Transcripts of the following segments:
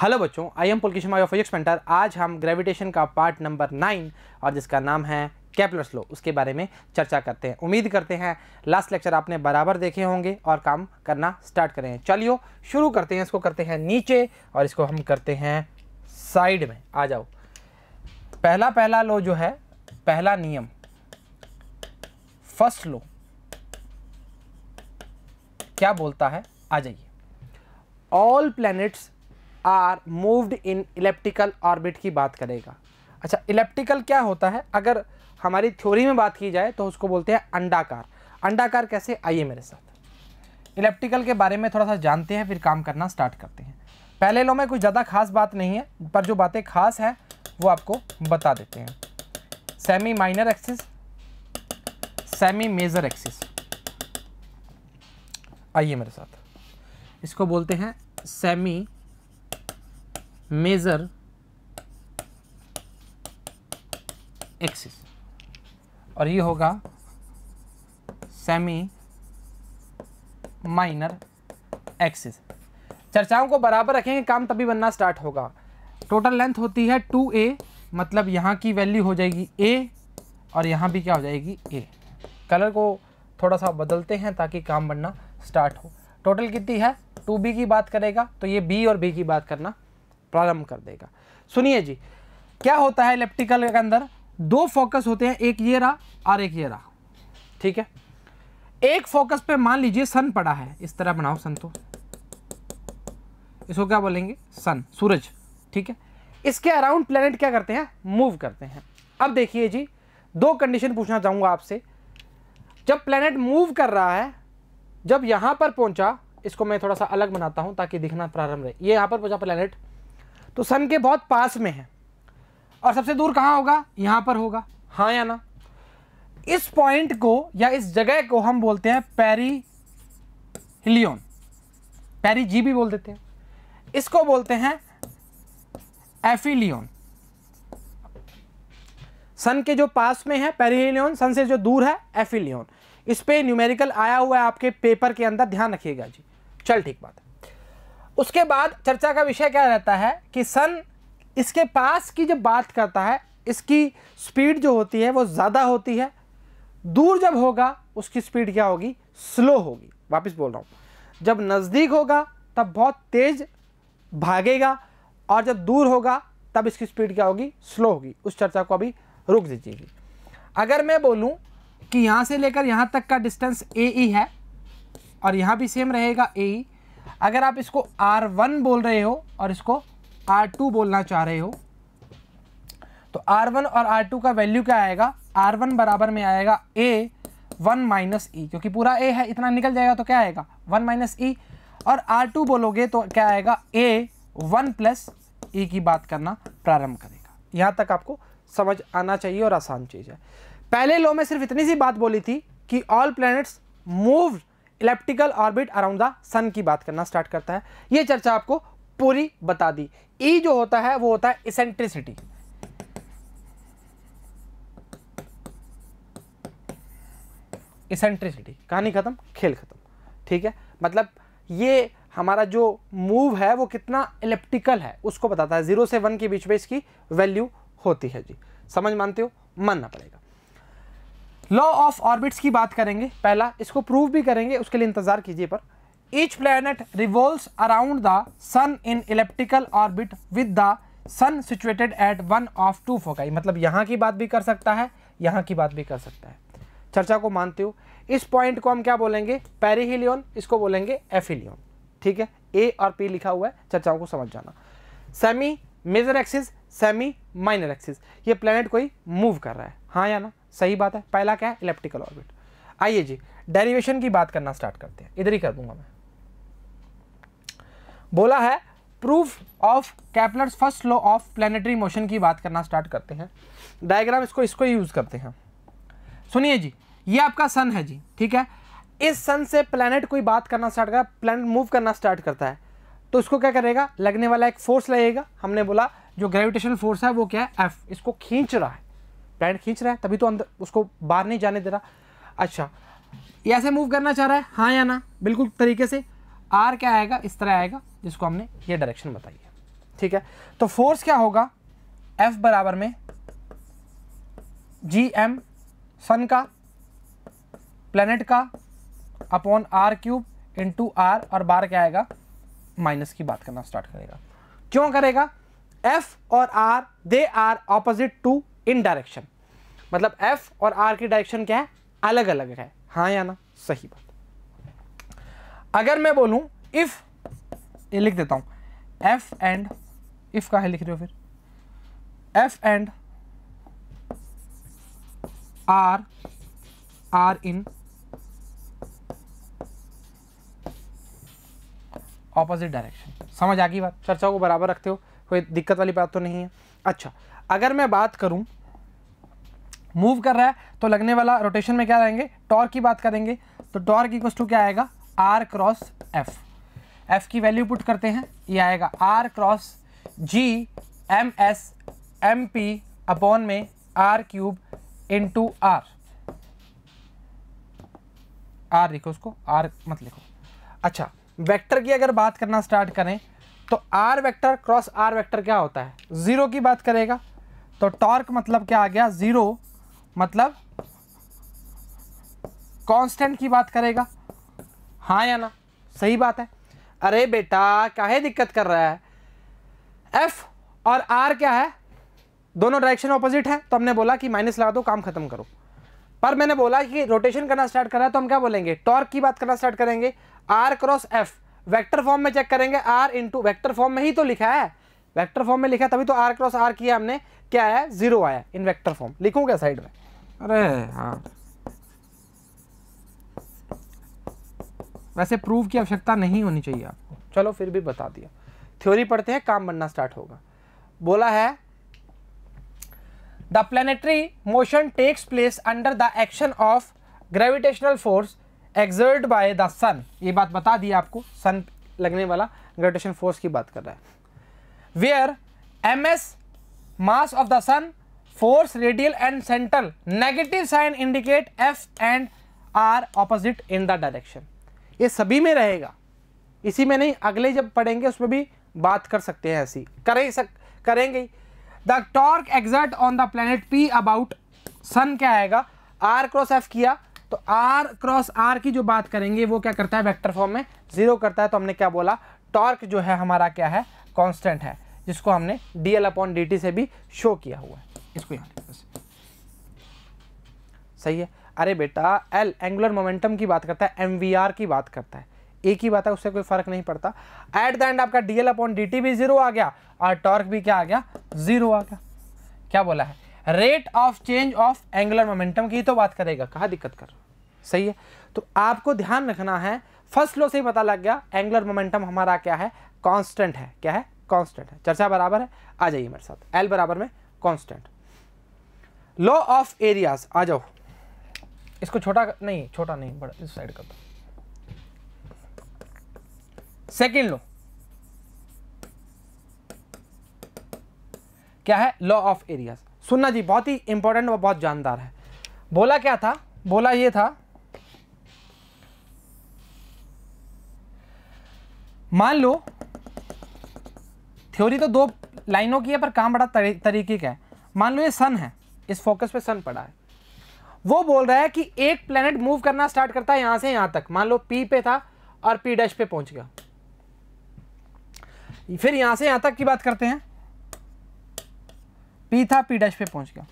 Hello बच्चों I am Pulkish माई ऑफ पेंटर आज हम ग्रेविटेशन का पार्ट नंबर नाइन और जिसका नाम है कैपलर स्लो उसके बारे में चर्चा करते हैं उम्मीद करते हैं लास्ट लेक्चर आपने बराबर देखे होंगे और काम करना स्टार्ट करें चलियो शुरू करते हैं इसको करते हैं नीचे और इसको हम करते हैं साइड में आ जाओ पहला पहला लो जो है पहला नियम फर्स्ट लो क्या बोलता है आ जाइए all planets are moved in elliptical orbit की बात करेगा अच्छा इलेप्टिकल क्या होता है अगर हमारी थ्योरी में बात की जाए तो उसको बोलते हैं अंडाकार अंडाकार कैसे आइए मेरे साथ इलेप्टिकल के बारे में थोड़ा सा जानते हैं फिर काम करना स्टार्ट करते हैं पहले लो में कुछ ज़्यादा खास बात नहीं है पर जो बातें खास हैं वो आपको बता देते हैं semi minor axis semi major axis आइए मेरे साथ इसको बोलते हैं सेमी मेजर एक्सिस और ये होगा सेमी माइनर एक्सिस चर्चाओं को बराबर रखेंगे काम तभी बनना स्टार्ट होगा टोटल लेंथ होती है टू ए मतलब यहाँ की वैल्यू हो जाएगी ए और यहाँ भी क्या हो जाएगी ए कलर को थोड़ा सा बदलते हैं ताकि काम बनना स्टार्ट हो टोटल कितनी है टू बी की बात करेगा तो ये बी और बी की बात करना प्रारंभ कर देगा सुनिए जी क्या होता है इलेप्टिकल के अंदर दो फोकस होते हैं एक ये रहा और एक ये रहा ठीक है एक फोकस पे मान लीजिए सन पड़ा है इस तरह बनाओ सन तो इसको क्या बोलेंगे सन सूरज ठीक है इसके अराउंड प्लेनेट क्या करते हैं मूव करते हैं अब देखिए जी दो कंडीशन पूछना चाहूंगा आपसे जब प्लेनेट मूव कर रहा है जब यहां पर पहुंचा इसको मैं थोड़ा सा अलग बनाता हूं ताकि दिखना प्रारंभ रहे ये यहां पर पहुंचा प्लेनेट तो सन के बहुत पास में है और सबसे दूर कहाँ होगा यहाँ पर होगा हाँ या ना इस पॉइंट को या इस जगह को हम बोलते हैं पेरी हिलियन पैरी जी भी बोल देते हैं इसको बोलते हैं एफिलियन सन के जो पास में है पेरिहिलियन सन से जो दूर है एफिलियन इस पे न्यूमेरिकल आया हुआ है आपके पेपर के अंदर ध्यान रखिएगा जी चल ठीक बात है उसके बाद चर्चा का विषय क्या रहता है कि सन इसके पास की जब बात करता है इसकी स्पीड जो होती है वो ज़्यादा होती है दूर जब होगा उसकी स्पीड क्या होगी स्लो होगी वापस बोल रहा हूँ जब नज़दीक होगा तब बहुत तेज़ भागेगा और जब दूर होगा तब इसकी स्पीड क्या होगी स्लो होगी उस चर्चा को अभी रोक दीजिएगी अगर मैं बोलूँ कि यहाँ से लेकर यहाँ तक का डिस्टेंस ए e है और यहाँ भी सेम रहेगा ए अगर आप इसको आर वन बोल रहे हो और इसको आर टू बोलना चाह रहे हो तो आर वन और आर टू का वैल्यू क्या आएगा आर वन बराबर में आएगा ए वन माइनस ई क्योंकि पूरा ए है इतना निकल जाएगा तो क्या आएगा वन माइनस ई और आर टू बोलोगे तो क्या आएगा ए वन प्लस ई की बात करना प्रारंभ करेगा यहाँ तक आपको समझ आना चाहिए और आसान चीज़ है पहले लो में सिर्फ इतनी सी बात बोली थी कि all planets moved elliptical orbit around the sun की बात करना स्टार्ट करता है ये चर्चा आपको पूरी बता दी ई e जो होता है वो होता है इसेंट्रिसिटी इसेंट्रिसिटी कहानी ख़त्म खेल ख़त्म ठीक है मतलब ये हमारा जो मूव है वो कितना इलेप्टिकल है उसको बताता है जीरो से वन के बीच में इसकी वैल्यू होती है जी समझ मानते हो मानना पड़ेगा लॉ ऑफ ऑर्बिट्स की बात करेंगे पहला इसको प्रूव भी करेंगे उसके लिए इंतजार कीजिए पर each planet revolves around the sun in elliptical orbit with the sun situated at one of two foci मतलब यहाँ की बात भी कर सकता है यहाँ की बात भी कर सकता है चर्चा को मानते हो इस पॉइंट को हम क्या बोलेंगे पेरीहिलियन इसको बोलेंगे एफिलियन ठीक है ए और पी लिखा हुआ है चर्चाओं को समझ जाना semi major axis semi minor axis ये प्लैनेट कोई मूव कर रहा है हाँ या ना सही बात है पहला क्या है इलेप्टिकल ऑर्बिट आइए जी डेरिवेशन की बात करना स्टार्ट करते हैं इधर ही कर दूंगा मैं बोला है proof of Kepler's first law of planetary motion की बात करना स्टार्ट करते हैं डायग्राम इसको इसको यूज़ करते हैं सुनिए जी ये आपका सन है जी ठीक है इस सन से प्लानट कोई बात करना स्टार्ट करता है मूव करना स्टार्ट करता है तो इसको क्या करेगा लगने वाला एक फोर्स लगेगा हमने बोला जो ग्रेविटेशनल फोर्स है वो क्या है एफ इसको खींच रहा है प्लैनेट खींच रहा है तभी तो अंदर उसको बाहर नहीं जाने दे रहा अच्छा ये ऐसे मूव करना चाह रहा है हाँ या ना बिल्कुल तरीके से आर क्या आएगा इस तरह आएगा जिसको हमने ये डायरेक्शन बताई है ठीक है तो फोर्स क्या होगा एफ बराबर में जी एम सन का प्लैनेट का upon R cube into R और बार क्या आएगा माइनस की बात करना स्टार्ट करेगा क्यों करेगा एफ और R they are opposite to in direction मतलब एफ और आर की डायरेक्शन क्या है अलग अलग है हाँ या ना सही बात अगर मैं बोलू इफ ये लिख देता हूं एफ एंड इफ का है लिख रहे हो फिर F and R are in opposite direction समझ आ गई बात चर्चा को बराबर रखते हो कोई दिक्कत वाली बात तो नहीं है अच्छा अगर मैं बात करूँ मूव कर रहा है तो लगने वाला रोटेशन में क्या रहेंगे टॉर्क की बात करेंगे तो टॉर्क की टू क्या आएगा आर क्रॉस एफ एफ की वैल्यू पुट करते हैं ये आएगा R cross G M S M P upon में R cube into R R आर लिखो उसको आर मत लिखो अच्छा वेक्टर की अगर बात करना स्टार्ट करें तो R vector cross R vector क्या होता है ज़ीरो की बात करेगा तो टॉर्क मतलब क्या आ गया ज़ीरो मतलब कांस्टेंट की बात करेगा हाँ या ना सही बात है अरे बेटा काहे दिक्कत कर रहा है एफ और आर क्या है दोनों डायरेक्शन ऑपोजिट है तो हमने बोला कि माइनस लगा दो काम खत्म करो पर मैंने बोला कि रोटेशन करना स्टार्ट कर रहा है तो हम क्या बोलेंगे टॉर्क की बात करना स्टार्ट करेंगे R cross F vector form में चेक करेंगे आर इंटू वैक्टर फॉर्म में ही तो लिखा है वैक्टर फॉर्म में लिखा तभी तो आर क्रॉस आर किया हमने क्या आया जीरो आया इन वेक्टर फॉर्म लिखूँ क्या साइड में अरे हाँ वैसे प्रूफ की आवश्यकता नहीं होनी चाहिए आपको चलो फिर भी बता दिया थ्योरी पढ़ते हैं काम बनना स्टार्ट होगा बोला है the planetary motion takes place under the action of gravitational force exert by the sun ये बात बता दी आपको सन लगने वाला ग्रेविटेशन फोर्स की बात कर रहा है where M S mass of the sun force radial and central negative sign indicate F and R opposite in the direction ये सभी में रहेगा इसी में नहीं अगले जब पढ़ेंगे उसमें भी बात कर सकते हैं ऐसी करें सक करेंगे the torque exact on the planet P about sun क्या आएगा आर क्रॉस एफ किया तो आर क्रॉस आर की जो बात करेंगे वो क्या करता है वेक्टर फॉर्म में जीरो करता है तो हमने क्या बोला टॉर्क जो है हमारा क्या है कांस्टेंट है जिसको हमने D L upon D T से भी शो किया हुआ है इसको यहाँ सही है अरे बेटा एल एंगुलर मोमेंटम की बात करता है एम वी आर की बात करता है एक ही बात है उससे कोई फर्क नहीं पड़ता एट द एंड आपका D L upon D T भी जीरो आ गया और टॉर्क भी क्या आ गया जीरो आ गया क्या बोला है rate of change of angular momentum की तो बात करेगा कहा दिक्कत कर सही है तो आपको ध्यान रखना है फर्स्ट लो से ही पता लग गया एंगुलर मोमेंटम हमारा क्या है कांस्टेंट है क्या है कांस्टेंट है चर्चा बराबर है आ जाइए मेरे साथ एल बराबर में कांस्टेंट लॉ ऑफ एरियाज आ जाओ इसको छोटा नहीं छोटा नहीं बड़ा इस साइड कर दो सेकेंड लो क्या है लॉ ऑफ एरियाज सुनना जी बहुत ही इंपॉर्टेंट और बहुत जानदार है बोला क्या था बोला ये था मान लो थ्योरी तो दो लाइनों की है पर काम बड़ा तरीके का है मान लो ये सन है इस फोकस पे सन पड़ा है वो बोल रहा है कि एक प्लेनेट मूव करना स्टार्ट करता है यहां से यहां तक मान लो पी पे था और पी डैश पे पहुंच गया फिर यहां से यहां तक की बात करते हैं पी था पी डैश पे पहुंच गया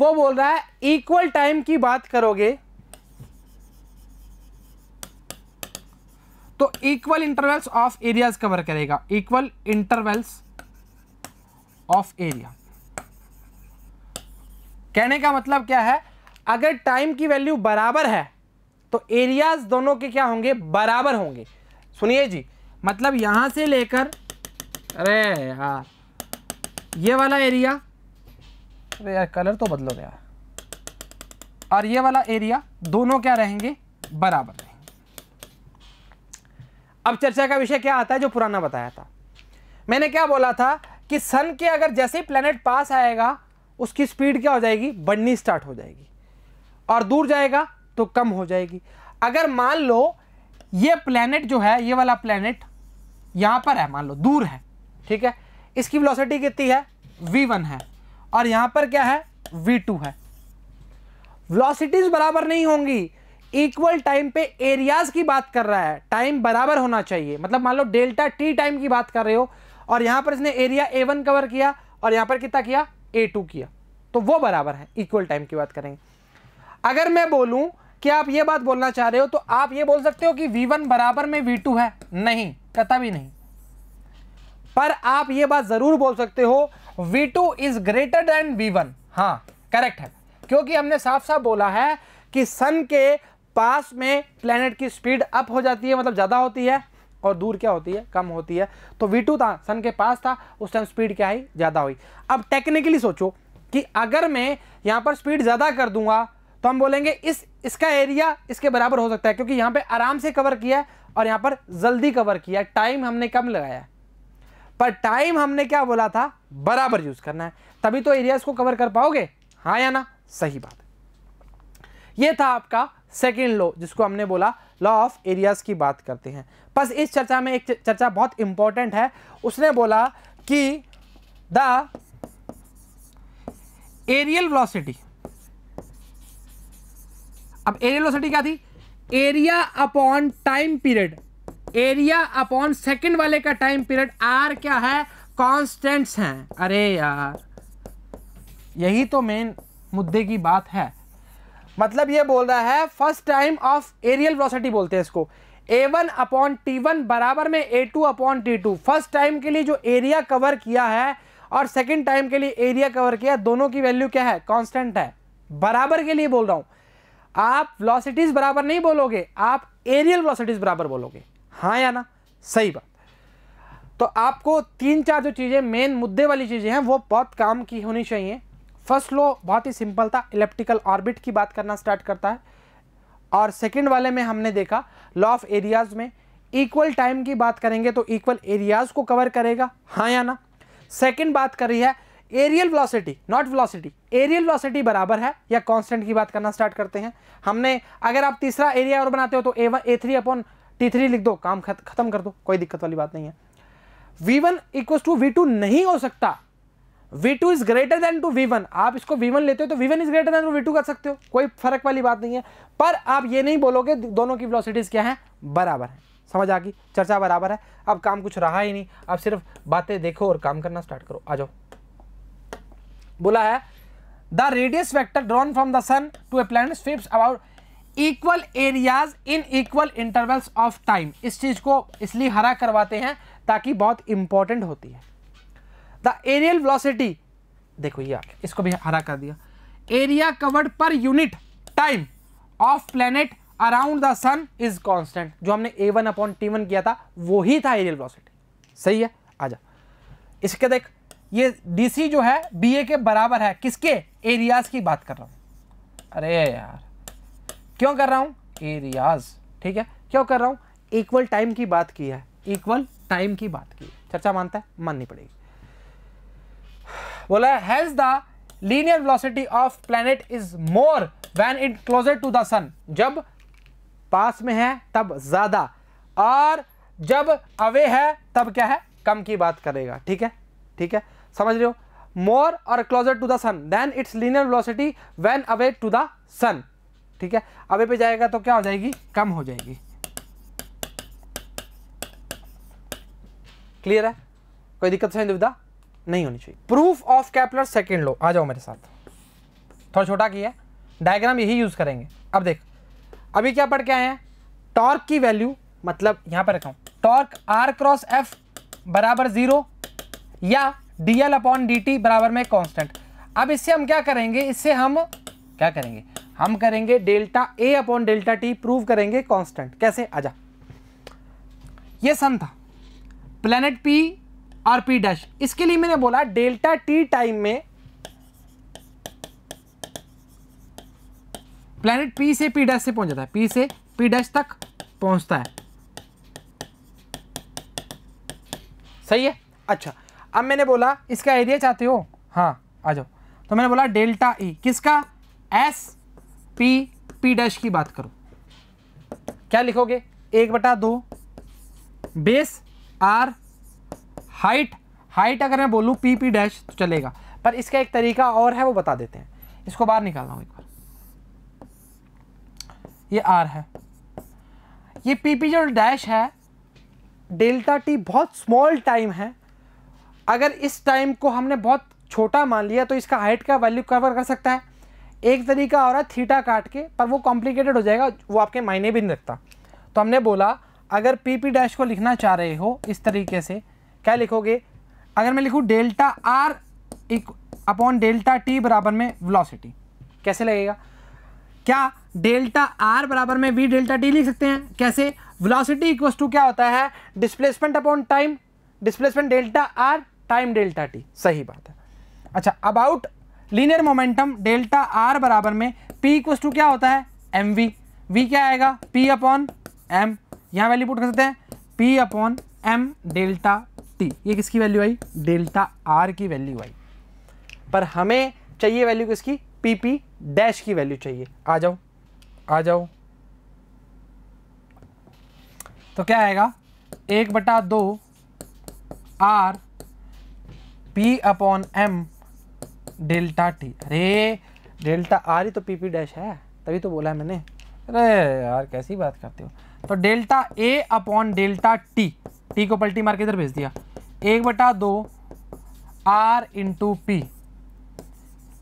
वो बोल रहा है इक्वल टाइम की बात करोगे तो equal intervals of areas cover करेगा इक्वल इंटरवल्स ऑफ एरिया कहने का मतलब क्या है अगर टाइम की वैल्यू बराबर है तो एरियाज दोनों के क्या होंगे बराबर होंगे सुनिए जी मतलब यहां से लेकर अरे यार ये वाला एरिया अरे यार कलर तो बदलो यार और ये वाला एरिया दोनों क्या रहेंगे बराबर रहे। अब चर्चा का विषय क्या आता है जो पुराना बताया था मैंने क्या बोला था कि सन के अगर जैसे ही प्लेनेट पास आएगा उसकी स्पीड क्या हो जाएगी बढ़नी स्टार्ट हो जाएगी और दूर जाएगा तो कम हो जाएगी अगर मान लो ये प्लैनेट जो है ये वाला प्लानट यहाँ पर है मान लो दूर है ठीक है इसकी वेलोसिटी कितनी है v1 है और यहाँ पर क्या है v2 है वेलोसिटीज़ बराबर नहीं होंगी इक्वल टाइम पे एरियाज की बात कर रहा है टाइम बराबर होना चाहिए मतलब मान लो डेल्टा टी टाइम की बात कर रहे हो और यहां पर इसने एरिया ए वन कवर किया और यहां पर कितना किया ए टू किया तो वो बराबर है इक्वल टाइम की बात करेंगे अगर मैं बोलूं कि आप ये बात बोलना चाह रहे हो तो आप ये बोल सकते हो कि वी वन बराबर में वी टू है नहीं कता भी नहीं पर आप ये बात ज़रूर बोल सकते हो V two is greater than V one हाँ करेक्ट है क्योंकि हमने साफ साफ बोला है कि सन के पास में प्लैनेट की स्पीड अप हो जाती है मतलब ज़्यादा होती है और दूर क्या होती है कम होती है तो V2 था सन के पास था उस टाइम स्पीड क्या है ज़्यादा हुई अब टेक्निकली सोचो कि अगर मैं यहाँ पर स्पीड ज़्यादा कर दूंगा तो हम बोलेंगे इस इसका एरिया इसके बराबर हो सकता है क्योंकि यहाँ पर आराम से कवर किया है और यहाँ पर जल्दी कवर किया टाइम हमने कम लगाया पर टाइम हमने क्या बोला था बराबर यूज़ करना है तभी तो एरिया को कवर कर पाओगे हाँ या ना सही बात यह ये था आपका सेकेंड लॉ जिसको हमने बोला लॉ ऑफ एरियाज की बात करते हैं बस इस चर्चा में एक चर्चा बहुत इंपॉर्टेंट है उसने बोला कि द एरियल वेलोसिटी अब एरियल वेलोसिटी क्या थी area upon time period area upon second वाले का टाइम पीरियड आर क्या है कांस्टेंट्स हैं अरे यार यही तो मेन मुद्दे की बात है मतलब ये बोल रहा है first time of areal velocity बोलते हैं इसको A one upon T one बराबर में A two upon T two first time के लिए जो एरिया कवर किया है और सेकेंड टाइम के लिए एरिया कवर किया दोनों की वैल्यू क्या है कॉन्स्टेंट है बराबर के लिए बोल रहा हूं आप वेलोसिटीज बराबर नहीं बोलोगे आप एरियल वेलोसिटीज बराबर बोलोगे हाँ या ना सही बात तो आपको तीन चार जो चीज़ें मेन मुद्दे वाली चीज़ें हैं वो बहुत काम की होनी चाहिए फर्स्ट लॉ बहुत ही सिंपल था इलेप्टिकल ऑर्बिट की बात करना स्टार्ट करता है और सेकेंड वाले में हमने देखा लॉ ऑफ एरियाज़ में इक्वल टाइम की बात करेंगे तो इक्वल एरियाज़ को कवर करेगा हाँ या ना सेकेंड बात कर रही है areal velocity not velocity areal velocity बराबर है या कांस्टेंट की बात करना स्टार्ट करते हैं हमने अगर आप तीसरा एरिया और बनाते हो तो A one A three upon T three लिख दो काम खत्म कर दो कोई दिक्कत वाली बात नहीं है V one equals to V two नहीं हो सकता V2 is greater than to V1 आप इसको V1 लेते हो तो V1 is greater than to कर सकते हो कोई फर्क वाली बात नहीं है पर आप ये नहीं बोलोगे दोनों की वेलोसिटीज़ क्या हैं बराबर है समझ आ गई चर्चा बराबर है अब काम कुछ रहा ही नहीं अब सिर्फ बातें देखो और काम करना स्टार्ट करो आ जाओ बोला है the radius vector drawn from the sun to a planet sweeps about equal areas in equal intervals of time इस चीज़ को इसलिए हरा करवाते हैं ताकि बहुत इंपॉर्टेंट होती है द एरियल वेलोसिटी देखो ये इसको भी हरा कर दिया area covered per unit time of planet around the sun is constant जो हमने A one upon T one किया था वो ही था एरियल वेलोसिटी सही है आजा इसके देख ये डीसी जो है ए के बराबर है किसके एरियाज की बात कर रहा हूं अरे यार क्यों कर रहा हूं एरियाज ठीक है क्यों कर रहा हूं इक्वल टाइम की बात की है इक्वल टाइम की बात की है चर्चा मानता है माननी पड़ेगी बोला has the linear velocity of planet is more when it closer to the sun जब पास में है तब ज़्यादा और जब अवे है तब क्या है कम की बात करेगा ठीक है ठीक है समझ रहे हो मोर और closer to the sun then its linear velocity when away to the sun ठीक है अवे पे जाएगा तो क्या हो जाएगी कम हो जाएगी क्लियर है कोई दिक्कत समझ दुविधा नहीं होनी चाहिए proof of Kepler second law आ जाओ मेरे साथ थोड़ा छोटा किया डायग्राम यही यूज़ करेंगे अब देख अभी क्या पढ़ के आए हैं टॉर्क की वैल्यू मतलब यहां पर रखा टॉर्क आर क्रॉस एफ बराबर ज़ीरो या डीएल अपॉन डी टी बराबर में कॉन्स्टेंट अब इससे हम क्या करेंगे इससे हम क्या करेंगे हम करेंगे delta A upon delta T prove करेंगे कांस्टेंट कैसे आजा ये सन था planet P or P dash इसके लिए मैंने बोला डेल्टा टी टाइम में प्लैनेट पी से पी डैश से पहुंच जाता है पी से पी डैश तक पहुंचता है सही है अच्छा अब मैंने बोला इसका एरिया चाहते हो हाँ आ जाओ तो मैंने बोला डेल्टा ई e। किसका एस पी पी डैश की बात करो क्या लिखोगे एक बटा दो बेस आर हाइट हाइट अगर मैं बोलूँ पी पी डैश तो चलेगा पर इसका एक तरीका और है वो बता देते हैं इसको बाहर निकालना हूँ एक बार ये आर है ये पी पी जो डैश है डेल्टा टी बहुत स्मॉल टाइम है अगर इस टाइम को हमने बहुत छोटा मान लिया तो इसका हाइट का वैल्यू कवर कर सकता है एक तरीका और है थीटा काट के पर वो कॉम्प्लिकेटेड हो जाएगा वो आपके मायने भी नहीं रखता तो हमने बोला अगर पी पी डैश को लिखना चाह रहे हो इस तरीके से क्या लिखोगे अगर मैं लिखूँ delta R upon delta T बराबर में वेलोसिटी कैसे लगेगा क्या डेल्टा आर बराबर में वी डेल्टा टी लिख सकते हैं कैसे वेलोसिटी इक्व टू क्या होता है displacement upon time displacement delta R time delta T सही बात है अच्छा about linear momentum delta R बराबर में पी इक्व टू क्या होता है एम वी वी क्या आएगा पी अपॉन एम यहाँ वैल्यू पुट कर सकते हैं P upon M delta fifty ये किसकी वैल्यू आई डेल्टा आर की वैल्यू आई पर हमें चाहिए वैल्यू किसकी पी पी डैश की वैल्यू चाहिए आ जाओ आ जाओ तो क्या आएगा एक बटा दो R P upon M delta T अरे डेल्टा आर ही तो पी पी डैश है तभी तो बोला है मैंने अरे यार कैसी बात करते हो तो delta A upon delta T T को पल्टी मार के इधर भेज दिया एक बटा दो आर इंटू पी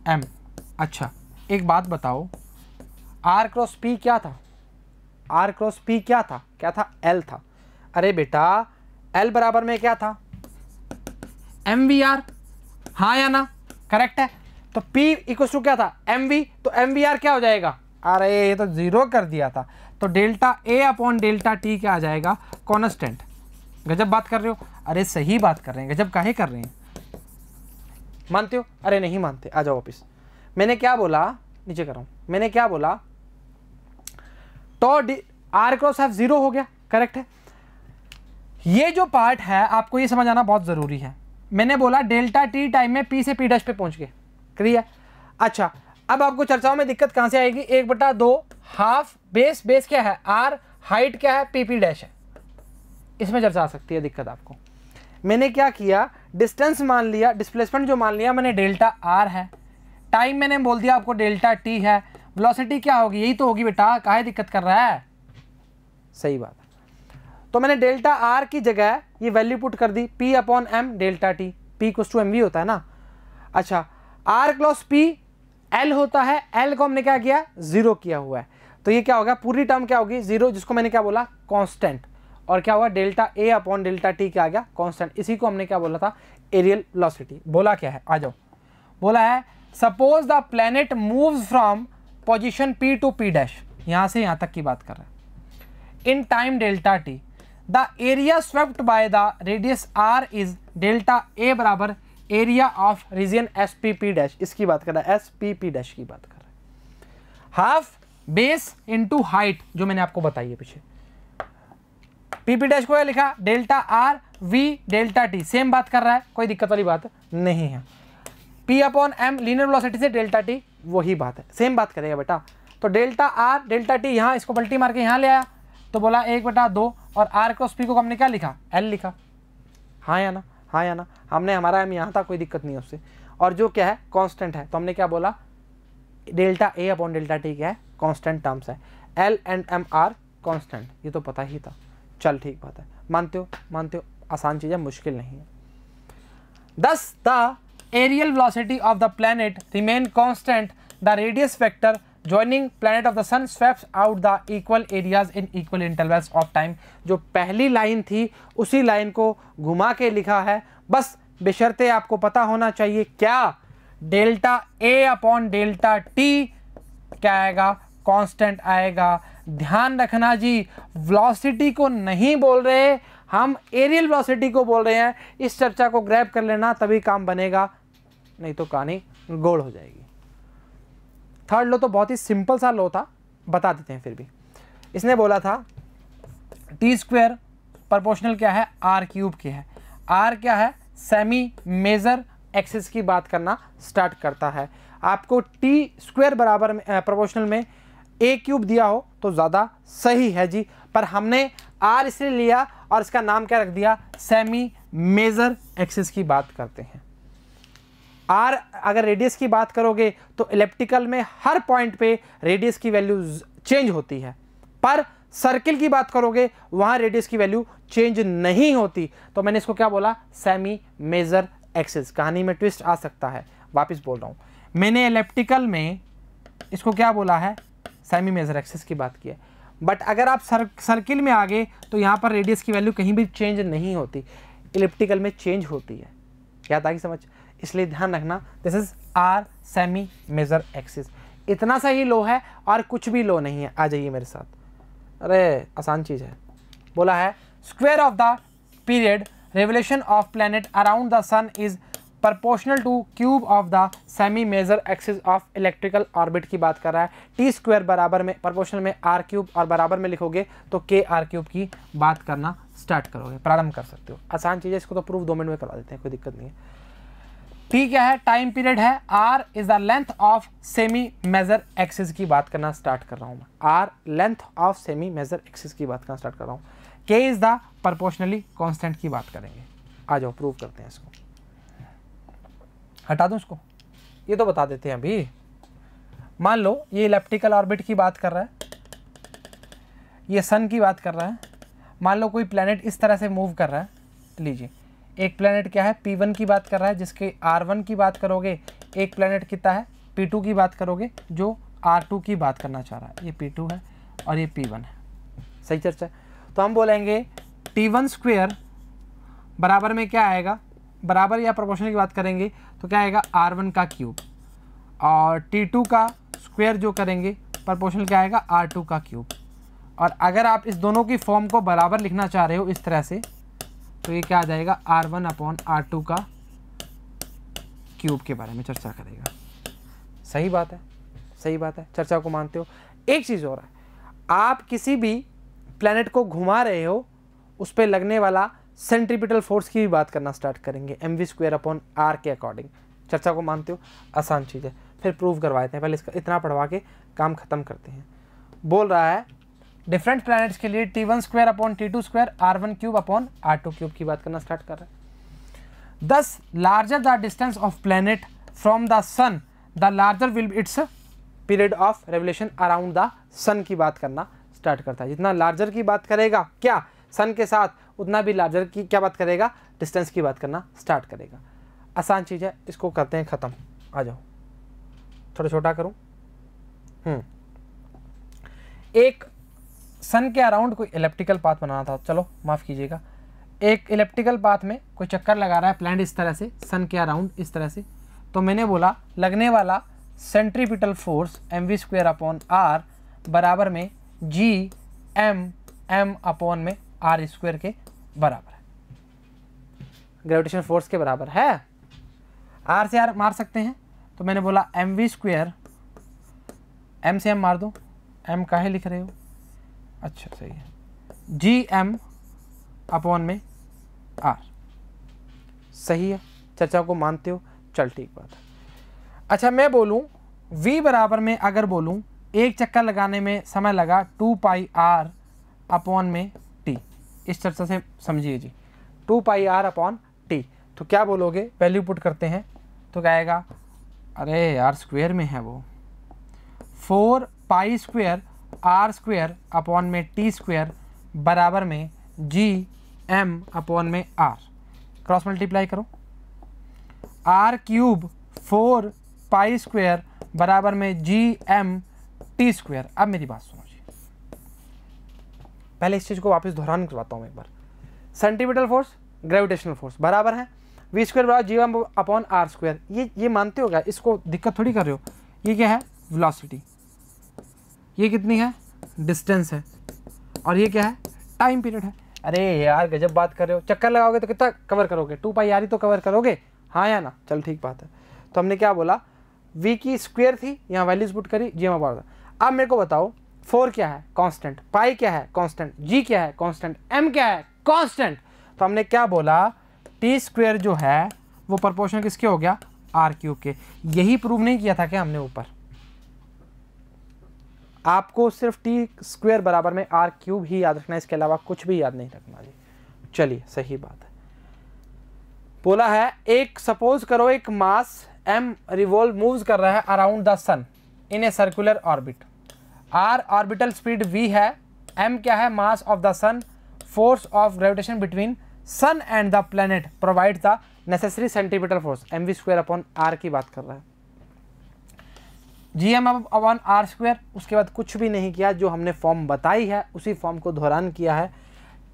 एम अच्छा एक बात बताओ आर क्रॉस पी क्या था आर क्रॉस पी क्या था क्या था एल था अरे बेटा एल बराबर में क्या था एम वी आर हाँ या ना करेक्ट है तो पी इक्व टू क्या था एम वी तो एम वी आर क्या हो जाएगा अरे ये तो ज़ीरो कर दिया था तो delta A upon delta T क्या आ जाएगा कॉन्स्टेंट गजब बात कर रहे हो अरे सही बात कर रहे हैं गजब काहे कर रहे हैं मानते हो अरे नहीं मानते आ जाओ वापिस मैंने क्या बोला नीचे कर रहा हूँ मैंने क्या बोला तो आर क्रॉस एफ जीरो हो गया करेक्ट है ये जो पार्ट है आपको ये समझ आना बहुत ज़रूरी है मैंने बोला डेल्टा टी टाइम में पी से पी डैश पे पहुंच गए क्लियर अच्छा अब आपको चर्चाओं में दिक्कत कहाँ से आएगी एक बटा दो हाफ बेस बेस क्या है आर हाइट क्या है पी पी डैश है इसमें चर्चा आ सकती है दिक्कत आपको मैंने क्या किया डिस्टेंस मान लिया डिस्प्लेसमेंट जो मान लिया मैंने डेल्टा आर है टाइम मैंने बोल दिया आपको डेल्टा टी है वेलोसिटी क्या होगी यही तो होगी बेटा काहे दिक्कत कर रहा है सही बात तो मैंने डेल्टा आर की जगह ये वैल्यू पुट कर दी P upon M delta T P कुछ टू एम वी होता है ना अच्छा आर क्लॉस पी एल होता है एल को हमने क्या किया जीरो किया हुआ है तो ये क्या होगा पूरी टर्म क्या होगी जीरो जिसको मैंने क्या बोला कॉन्स्टेंट और क्या हुआ delta A upon delta T क्या आ गया कॉन्स्टेंट इसी को हमने क्या बोला था एरियल वेलोसिटी बोला क्या है आ जाओ बोला है suppose the planet moves from position P to P dash यहाँ से यहाँ तक की बात कर रहे हैं in time delta T the area swept by the radius R is delta A बराबर area of region S P P dash इसकी बात कर रहा है एस पी पी डैश की बात कर रहा है हाफ बेस इनटू हाइट जो मैंने आपको बताई है पीछे पीपी डैश को लिखा delta R V delta T same बात कर रहा है कोई दिक्कत वाली बात नहीं है P upon M linear velocity से डेल्टा टी वही बात है सेम बात करेगा बेटा तो डेल्टा आर डेल्टा टी यहाँ इसको पल्टी मार के यहाँ ले आया तो बोला एक बेटा दो और आर क्रॉस पी को हमने क्या लिखा एल लिखा हाँ या ना हाँ या ना हमने हमारा एम यहाँ था कोई दिक्कत नहीं है उससे और जो क्या है कॉन्स्टेंट है तो हमने क्या बोला delta A upon delta T क्या है कॉन्स्टेंट टर्म्स है L and M are constant ये तो पता ही था चल ठीक बात है मानते हो मानते हो आसान चीज़ है मुश्किल नहीं है thus the areal velocity of the planet remain constant the radius vector joining planet of the sun sweeps out the equal areas in equal intervals of time जो पहली लाइन थी उसी लाइन को घुमा के लिखा है बस बेशर्ते आपको पता होना चाहिए क्या delta A upon delta T क्या आएगा कांस्टेंट आएगा ध्यान रखना जी वेलोसिटी को नहीं बोल रहे हम एरियल वेलोसिटी को बोल रहे हैं इस चर्चा को ग्रैब कर लेना तभी काम बनेगा नहीं तो कहानी गोल हो जाएगी थर्ड लो तो बहुत ही सिंपल सा लो था बता देते हैं फिर भी इसने बोला था टी स्क्वेयर प्रपोर्शनल क्या है आर क्यूब की है आर क्या है सेमी मेजर एक्सिस की बात करना स्टार्ट करता है आपको टी स्क्वेयर बराबर में, प्रपोर्शनल में ए क्यूब दिया हो तो ज़्यादा सही है जी पर हमने आर इसलिए लिया और इसका नाम क्या रख दिया सेमी मेजर एक्सिस की बात करते हैं आर अगर रेडियस की बात करोगे तो इलेप्टिकल में हर पॉइंट पे रेडियस की वैल्यू चेंज होती है पर सर्किल की बात करोगे वहाँ रेडियस की वैल्यू चेंज नहीं होती तो मैंने इसको क्या बोला सेमी मेजर एक्सिस कहानी में ट्विस्ट आ सकता है वापस बोल रहा हूँ मैंने इलेप्टिकल में इसको क्या बोला है सेमी मेजर एक्सेस की बात की है बट अगर आप सर सर्किल में आ गए तो यहाँ पर रेडियस की वैल्यू कहीं भी चेंज नहीं होती इलिप्टिकल में चेंज होती है क्या आगे समझ इसलिए ध्यान रखना this is R semi major axis इतना सा ही लो है और कुछ भी लो नहीं है आ जाइए मेरे साथ अरे आसान चीज़ है बोला है square of the period revolution of planet around the sun is proportional to cube of the semi major axis of elliptical orbit की बात कर रहा है टी स्क्वायर बराबर में प्रपोर्शनल में आर क्यूब और बराबर में लिखोगे तो के आर क्यूब की बात करना स्टार्ट करोगे प्रारंभ कर सकते हो आसान चीज़ है इसको तो प्रूफ दो मिनट में करवा देते हैं कोई दिक्कत नहीं है पी क्या है टाइम पीरियड है R is the length of semi major axis की बात करना स्टार्ट कर रहा हूँ मैं R length of semi major axis की बात करना स्टार्ट कर रहा हूँ के इज द प्रपोर्शनली कॉन्स्टेंट की बात करेंगे आ जाओ प्रूव करते हैं इसको हटा दूँ उसको ये तो बता देते हैं अभी मान लो ये इलेप्टिकल ऑर्बिट की बात कर रहा है ये सन की बात कर रहा है मान लो कोई प्लानट इस तरह से मूव कर रहा है लीजिए एक प्लानट क्या है वन की बात कर रहा है जिसके वन की बात करोगे एक प्लानट कितना है टू की बात करोगे जो टू की बात करना चाह रहा है ये टू है और ये वन है सही चर्चा है तो हम बोलेंगे टी वन स्क्वेयर बराबर में क्या आएगा बराबर या प्रपोर्शनल की बात करेंगे तो क्या आएगा आर वन का क्यूब और टी टू का स्क्वायर जो करेंगे प्रपोर्शनल क्या आएगा आर टू का क्यूब और अगर आप इस दोनों की फॉर्म को बराबर लिखना चाह रहे हो इस तरह से तो ये क्या आ जाएगा R one upon R two का क्यूब के बारे में चर्चा करेगा सही बात है सही बात है चर्चा को मानते हो एक चीज़ और है आप किसी भी प्लानट को घुमा रहे हो उस पर लगने वाला सेंट्रीपिटल फोर्स की भी बात करना स्टार्ट करेंगे M V square upon R के अकॉर्डिंग चर्चा को मानते हो आसान चीज़ है फिर प्रूव करवा देते हैं पहले इसका इतना पढ़वा के काम खत्म करते हैं बोल रहा है डिफरेंट प्लैनेट्स के लिए T one square upon T two square R one cube upon R two cube की बात करना स्टार्ट कर रहा है thus larger the distance of planet from the sun the larger will its period of revolution around the sun की बात करना start करता है जितना लार्जर की बात करेगा क्या सन के साथ उतना भी लार्जर की क्या बात करेगा डिस्टेंस की बात करना स्टार्ट करेगा आसान चीज़ है इसको करते हैं ख़त्म आ जाओ थोड़ा छोटा करूँ हम्म। एक सन के अराउंड कोई इलेप्टिकल पाथ बनाना था चलो माफ़ कीजिएगा एक इलेप्टिकल पाथ में कोई चक्कर लगा रहा है प्लैंड इस तरह से सन के अराउंड इस तरह से तो मैंने बोला लगने वाला centripetal force M V square upon R बराबर में जी एम एम अपॉन में आर स्क्वायर के बराबर है ग्रेविटेशन फोर्स के बराबर है आर से आर मार सकते हैं तो मैंने बोला एम वी स्क्वेयर एम से एम मार दो एम काहे लिख रहे हो अच्छा सही है जी एम अपॉन में आर सही है चर्चा को मानते हो चल ठीक बात है अच्छा मैं बोलूँ v बराबर में अगर बोलूँ एक चक्कर लगाने में समय लगा टू पाई आर अपॉन में इस चर्चा से समझिए जी two pi R upon T तो क्या बोलोगे वैल्यू पुट करते हैं तो क्या आएगा अरे आर स्क्वेयर में है वो four pi square R square upon में टी स्क्वेयर बराबर में जी एम अपॉन में आर क्रॉस मल्टीप्लाई करो R cube four pi square बराबर में जी एम टी स्क्वेयर अब मेरी बात सुनो पहले इस चीज़ को वापस दोहरान करवाता हूँ एक बार सेंट्रीपिटल फोर्स ग्रेविटेशनल फोर्स बराबर है वी स्क्वेयर बराबर G one upon R square ये ये मानते हो क्या इसको दिक्कत थोड़ी कर रहे हो ये क्या है वेलोसिटी ये कितनी है डिस्टेंस है और ये क्या है टाइम पीरियड है अरे यार गजब बात कर रहे हो चक्कर लगाओगे तो कितना कवर करोगे टू पाई आर ही तो कवर करोगे हाँ या ना चल ठीक बात है तो हमने क्या बोला वी की स्क्वेयर थी यहाँ वैल्यूज पुट करी जी हम अब मेरे को बताओ फोर क्या है कांस्टेंट पाई क्या है कांस्टेंट जी क्या है कांस्टेंट एम क्या है कांस्टेंट तो हमने क्या बोला टी स्क्वेयर जो है वो प्रपोर्शन किसके हो गया आर क्यूब के यही प्रूव नहीं किया था क्या हमने ऊपर आपको सिर्फ टी स्क्वेयर बराबर में आर क्यूब ही याद रखना है इसके अलावा कुछ भी याद नहीं रखना जी चलिए सही बात है बोला है एक सपोज करो एक मास एम रिवॉल्व मूव्स कर रहा है around the sun in a circular orbit R orbital speed V है एम क्या है mass of the sun force of gravitation between sun and the planet provide the necessary centimetre force M V square upon R की बात कर रहा है G M upon R square उसके बाद कुछ भी नहीं किया जो हमने फॉर्म बताई है उसी फॉर्म को दोहरान किया है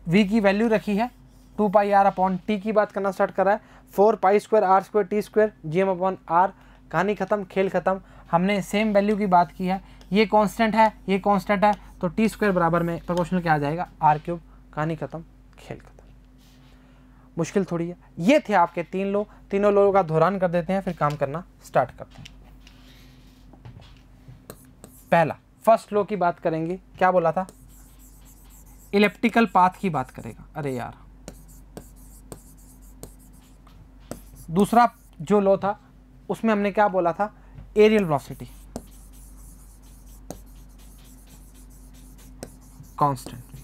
वी की वैल्यू रखी है two pi R upon T की बात करना स्टार्ट कर रहा है four pi square R square T square G M upon R कहानी ख़त्म खेल ख़त्म हमने सेम वैल्यू की बात की है ये कांस्टेंट है ये कांस्टेंट है तो टी स्क्वायर बराबर में प्रोपोर्शनल क्या आ जाएगा आर क्यूब कहानी खत्म खेल खत्म मुश्किल थोड़ी है ये थे आपके तीन लोग तीनों लोगों का दोहरान कर देते हैं फिर काम करना स्टार्ट करते हैं पहला फर्स्ट लो की बात करेंगे क्या बोला था इलेप्टिकल पाथ की बात करेगा अरे यार दूसरा जो लो था उसमें हमने क्या बोला था एरियल वेलोसिटी कॉन्स्टेंटली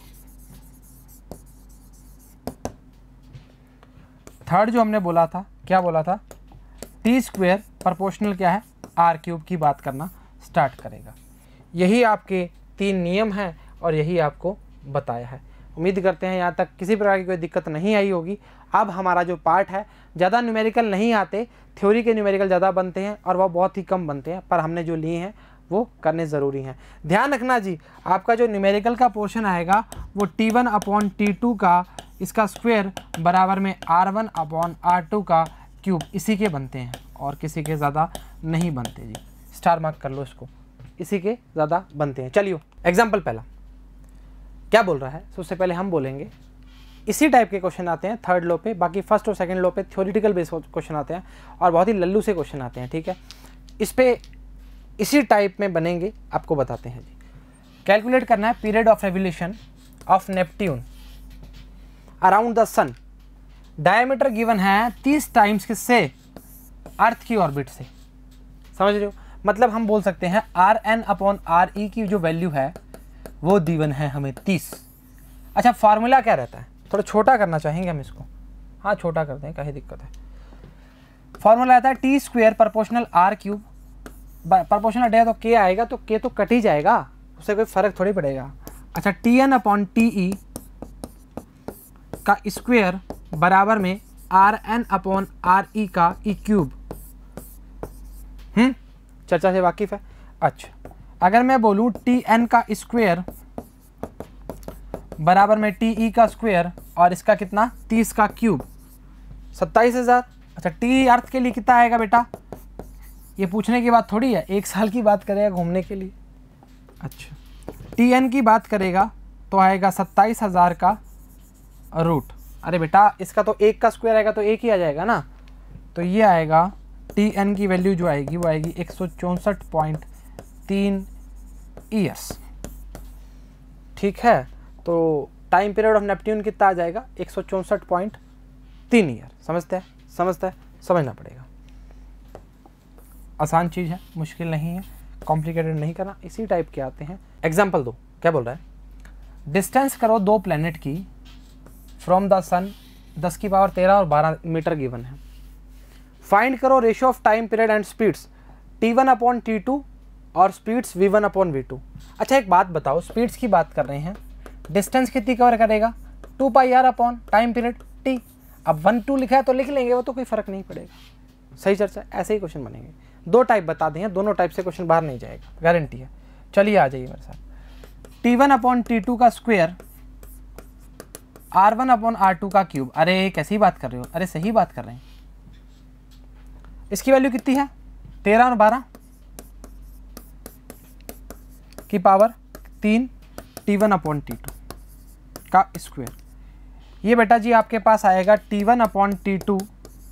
थर्ड जो हमने बोला था क्या बोला था टी स्क्वेयर प्रपोर्शनल क्या है आर क्यूब की बात करना स्टार्ट करेगा यही आपके तीन नियम हैं और यही आपको बताया है उम्मीद करते हैं यहाँ तक किसी प्रकार की कोई दिक्कत नहीं आई होगी अब हमारा जो पार्ट है ज़्यादा न्यूमेरिकल नहीं आते थ्योरी के न्यूमेरिकल ज़्यादा बनते हैं और वह बहुत ही कम बनते हैं पर हमने जो लिए हैं वो करने ज़रूरी हैं ध्यान रखना जी आपका जो न्यूमेरिकल का पोर्शन आएगा वो T one upon T two का इसका स्क्वायर बराबर में R one upon R two का क्यूब इसी के बनते हैं और किसी के ज़्यादा नहीं बनते जी स्टार मार्क कर लो इसको इसी के ज़्यादा बनते हैं चलियो एग्जाम्पल पहला क्या बोल रहा है तो सबसे पहले हम बोलेंगे इसी टाइप के क्वेश्चन आते हैं थर्ड लो पे बाकी फर्स्ट और सेकंड लो पे थ्योरिटिकल बेस क्वेश्चन आते हैं और बहुत ही लल्लू से क्वेश्चन आते हैं ठीक है इस पर इसी टाइप में बनेंगे आपको बताते हैं जी कैलकुलेट करना है period of revolution of Neptune around the sun diameter given है तीस टाइम्स से अर्थ की ऑर्बिट से समझ रहे हो मतलब हम बोल सकते हैं R N upon R E की जो वैल्यू है वो दीवन है हमें तीस अच्छा फार्मूला क्या रहता है थोड़ा छोटा करना चाहेंगे हम इसको हाँ छोटा करते हैं कहीं दिक्कत है फार्मूला रहता है T square proportional R cube proportion हटेगा तो के आएगा तो के तो कट ही जाएगा उससे कोई फर्क थोड़ी पड़ेगा अच्छा T N upon T E का स्क्वेयर बराबर में R N upon R E का ई e क्यूब हम्म चर्चा से वाकिफ है अच्छा अगर मैं बोलूँ टी एन का स्क्वेयर बराबर में टी ई e का स्क्वेयर और इसका कितना तीस का क्यूब सत्ताईस हज़ार अच्छा टी अर्थ e के लिए कितना आएगा बेटा ये पूछने की बात थोड़ी है एक साल की बात करेगा घूमने के लिए अच्छा टी एन की बात करेगा तो आएगा सत्ताईस हज़ार का रूट अरे बेटा इसका तो एक का स्क्वायर आएगा तो एक ही आ जाएगा ना तो ये आएगा टी एन की वैल्यू जो आएगी वो आएगी एक सौ चौंसठ पॉइंट तीन ईयर्स e ठीक है तो टाइम पीरियड ऑफ नेपट्ट्यून कितना आ जाएगा एक सौ चौंसठ पॉइंट तीन ईयर समझते हैं समझते हैं समझना पड़ेगा आसान चीज़ है मुश्किल नहीं है कॉम्प्लिकेटेड नहीं करना इसी टाइप के आते हैं एग्जाम्पल दो क्या बोल रहा है डिस्टेंस करो दो प्लानट की फ्रॉम द सन दस की पावर तेरह और बारह मीटर गिवन है फाइंड करो ratio of time period and speeds T one upon T two और speeds V one upon V two अच्छा एक बात बताओ स्पीड्स की बात कर रहे हैं डिस्टेंस कितनी कवर करेगा two pi R upon time period T अब वन टू लिखा है तो लिख लेंगे वो तो कोई फ़र्क नहीं पड़ेगा सही चर्चा ऐसे ही क्वेश्चन बनेंगे दो टाइप बता दें दोनों टाइप से क्वेश्चन बाहर नहीं जाएगा गारंटी है चलिए आ जाइए मेरे साथ T one upon T two का square R one upon R two का क्यूब अरे कैसी बात कर रहे हो अरे सही बात कर रहे हैं इसकी वैल्यू कितनी है तेरह और बारह की पावर तीन T one upon T two का स्क्वेयर ये बेटा जी आपके पास आएगा T one upon T two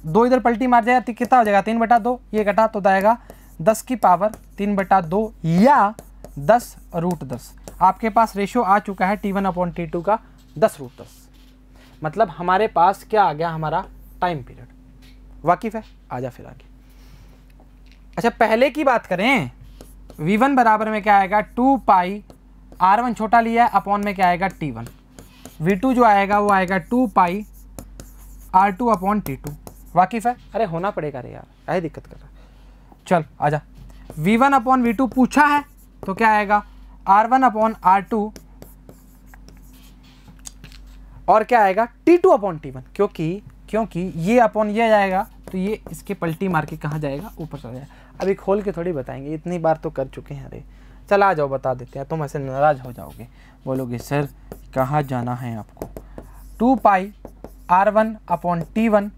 दो इधर पलटी मार जाएगा कितना हो जाएगा तीन बटा दो ये घटा तो जाएगा दस की पावर तीन बटा दो या दस रूट दस आपके पास रेशियो आ चुका है T one upon T two का दस रूट दस मतलब हमारे पास क्या आ गया हमारा टाइम पीरियड वाकिफ है आ जा फिर आगे अच्छा पहले की बात करें वी वन बराबर में क्या आएगा टू पाई आर वन छोटा लिया है अपॉन में क्या आएगा टी वन वी टू जो आएगा वो आएगा two pi R two upon T two वाकिफ है अरे होना पड़ेगा अरे यार क्या दिक्कत कर रहा चल आ जा V one upon V two पूछा है तो क्या आएगा R one upon R two और क्या आएगा T two upon T one क्योंकि क्योंकि ये अपॉन ये जाएगा तो ये इसके पलटी मार के कहाँ जाएगा ऊपर चला जाएगा अभी खोल के थोड़ी बताएंगे इतनी बार तो कर चुके हैं अरे चल आ जाओ बता देते हैं तुम ऐसे नाराज़ हो जाओगे बोलोगे सर कहाँ जाना है आपको two pi R one upon T one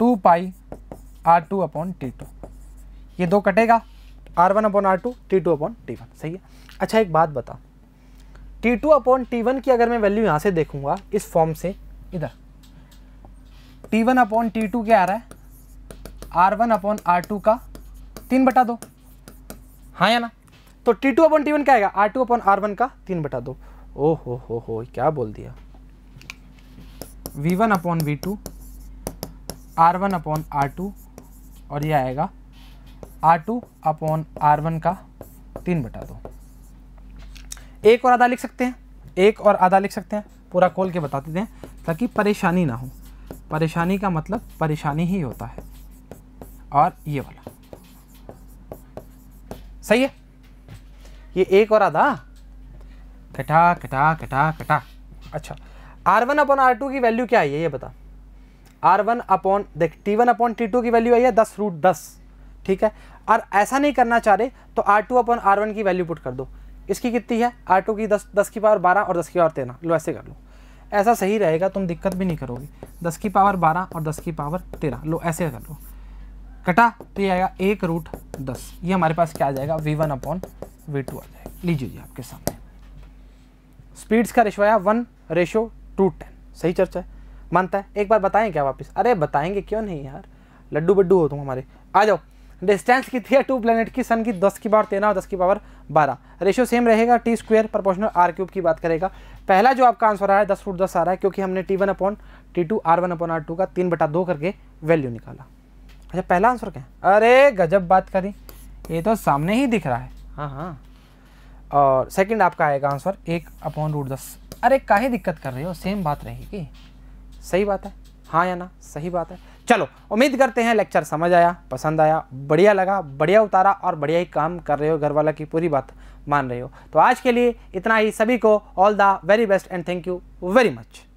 two pi R two upon T two ये दो कटेगा R one upon R two T two upon T one सही है अच्छा एक बात बताओ T two upon T one की अगर मैं वैल्यू यहाँ से देखूंगा इस फॉर्म से इधर T one upon T two क्या आ रहा है R one upon R two का तीन बटा दो हाँ या ना तो T two upon T one क्या आएगा R two upon R one का तीन बटा दो ओ हो हो हो क्या बोल दिया V one upon V two R one upon R two और ये आएगा R two upon R one का तीन बटा दो एक और आधा लिख सकते हैं एक और आधा लिख सकते हैं पूरा खोल के बता देते हैं ताकि परेशानी ना हो परेशानी का मतलब परेशानी ही होता है और ये वाला सही है ये एक और आधा कटा कटा कटा कटा अच्छा R one upon R two की वैल्यू क्या आई है ये बता आर वन अपॉन देख T one upon T two की वैल्यू आई है दस रूट दस ठीक है और ऐसा नहीं करना चाह रहे तो R two upon R one की वैल्यू पुट कर दो इसकी कितनी है आर टू की दस दस की पावर बारह और दस की पावर तेरह लो ऐसे कर लो ऐसा सही रहेगा तुम दिक्कत भी नहीं करोगे दस की पावर बारह और दस की पावर तेरह लो ऐसे कर लो कटा तो ये आएगा एक रूट दस ये हमारे पास क्या आ जाएगा V one upon V two आ जाएगा लीजिए जी आपके सामने स्पीड्स का रेशो आया वन रेशो टू टेन सही चर्चा है मानता है एक बार बताएं क्या वापस अरे बताएंगे क्यों नहीं यार लड्डू बड्डू हो तुम हमारे आ जाओ डिस्टेंस की थी टू प्लेनेट की सन की दस की पावर तेरह और दस की पावर बारह रेशियो सेम रहेगा T square proportional R cube की बात करेगा पहला जो आपका आंसर आ रहा है दस रूट दस आ रहा है क्योंकि हमने T one upon T two R one upon R two का तीन बटा दो करके वैल्यू निकाला अच्छा पहला आंसर क्या है अरे गजब बात करी ये तो सामने ही दिख रहा है हाँ हाँ और सेकेंड आपका आएगा आंसर एक अपॉन रूट दस अरे काहे दिक्कत कर रहे हो सेम बात रहेगी सही बात है हाँ या ना सही बात है चलो उम्मीद करते हैं लेक्चर समझ आया पसंद आया बढ़िया लगा बढ़िया उतारा और बढ़िया ही काम कर रहे हो घर वाला की पूरी बात मान रहे हो तो आज के लिए इतना ही सभी को all the very best and thank you very much